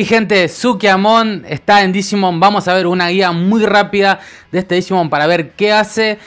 sí, gente, Sukiamon está en Digimon. Vamos a ver una guía muy rápida de este Digimon para ver qué hace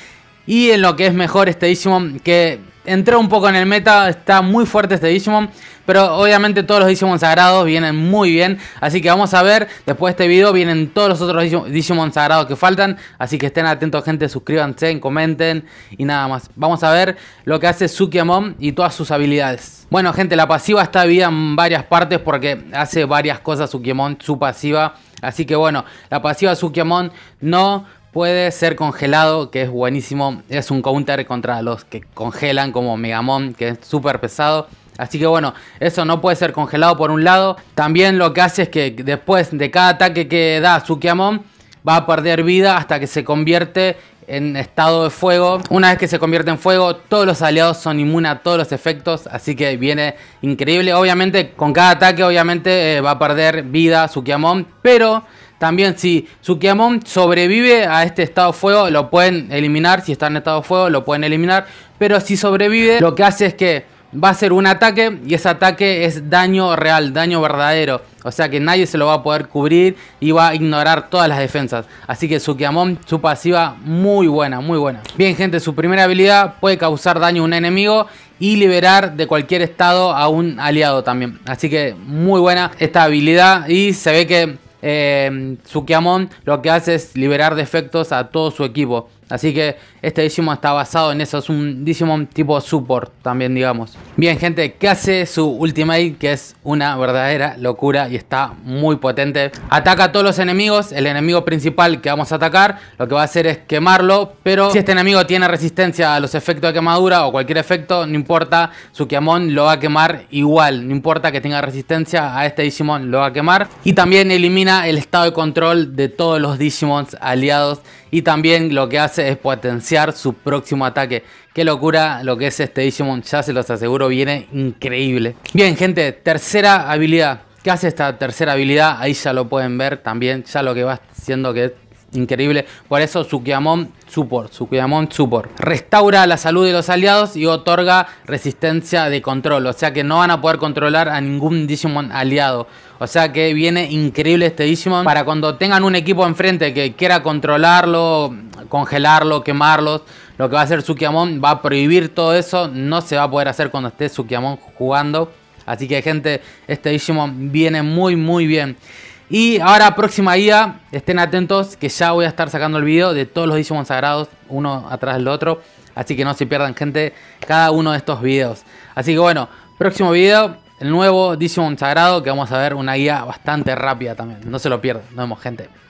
y en lo que es mejor este Digimon, que entró un poco en el meta, está muy fuerte este Digimon. Pero obviamente todos los Digimon sagrados vienen muy bien. Así que vamos a ver, después de este video vienen todos los otros Digimon sagrados que faltan. Así que estén atentos gente, suscríbanse, comenten y nada más. Vamos a ver lo que hace Sukiamon y todas sus habilidades. Bueno gente, la pasiva está viva en varias partes porque hace varias cosas Sukiamon, su pasiva. Así que bueno, la pasiva Sukiamon no puede ser congelado, que es buenísimo. Es un counter contra los que congelan, como Megamon, que es súper pesado. Así que bueno, eso no puede ser congelado por un lado. También lo que hace es que después de cada ataque que da Sukiamon, va a perder vida hasta que se convierte en estado de fuego. Una vez que se convierte en fuego, todos los aliados son inmunes a todos los efectos, así que viene increíble. Obviamente, con cada ataque, obviamente eh, va a perder vida Sukiamon, pero también si Sukiamon sobrevive a este estado de fuego, lo pueden eliminar. Si está en estado de fuego, lo pueden eliminar. Pero si sobrevive, lo que hace es que va a ser un ataque y ese ataque es daño real, daño verdadero. O sea que nadie se lo va a poder cubrir y va a ignorar todas las defensas. Así que Sukiamon, su pasiva, muy buena, muy buena. Bien gente, su primera habilidad puede causar daño a un enemigo y liberar de cualquier estado a un aliado también. Así que muy buena esta habilidad y se ve que eh, Sukiamon lo que hace es liberar defectos a todo su equipo. Así que este Digimon está basado en eso, es un Digimon tipo support también, digamos. Bien, gente, qué hace su ultimate, que es una verdadera locura y está muy potente. Ataca a todos los enemigos, el enemigo principal que vamos a atacar, lo que va a hacer es quemarlo, pero si este enemigo tiene resistencia a los efectos de quemadura o cualquier efecto, no importa, su Kiamon lo va a quemar igual, no importa que tenga resistencia a este Digimon, lo va a quemar. Y también elimina el estado de control de todos los Digimons aliados y también lo que hace es potenciar su próximo ataque. Qué locura lo que es este Digimon, ya se los aseguro, viene increíble. Bien, gente, tercera habilidad. ¿Qué hace esta tercera habilidad? Ahí ya lo pueden ver también, ya lo que va haciendo que es increíble. Por eso Sukiamon Support, Sukiamon Support. Restaura la salud de los aliados y otorga resistencia de control. O sea que no van a poder controlar a ningún Digimon aliado. O sea que viene increíble este Digimon. Para cuando tengan un equipo enfrente que quiera controlarlo congelarlo, quemarlos. Lo que va a hacer Sukiamon va a prohibir todo eso. No se va a poder hacer cuando esté Sukiamon jugando. Así que gente, este Digimon viene muy muy bien. Y ahora próxima guía, estén atentos que ya voy a estar sacando el video de todos los Digimon sagrados, uno atrás del otro. Así que no se pierdan gente cada uno de estos videos. Así que bueno, próximo video, el nuevo Digimon sagrado que vamos a ver una guía bastante rápida también. No se lo pierdan, nos vemos gente.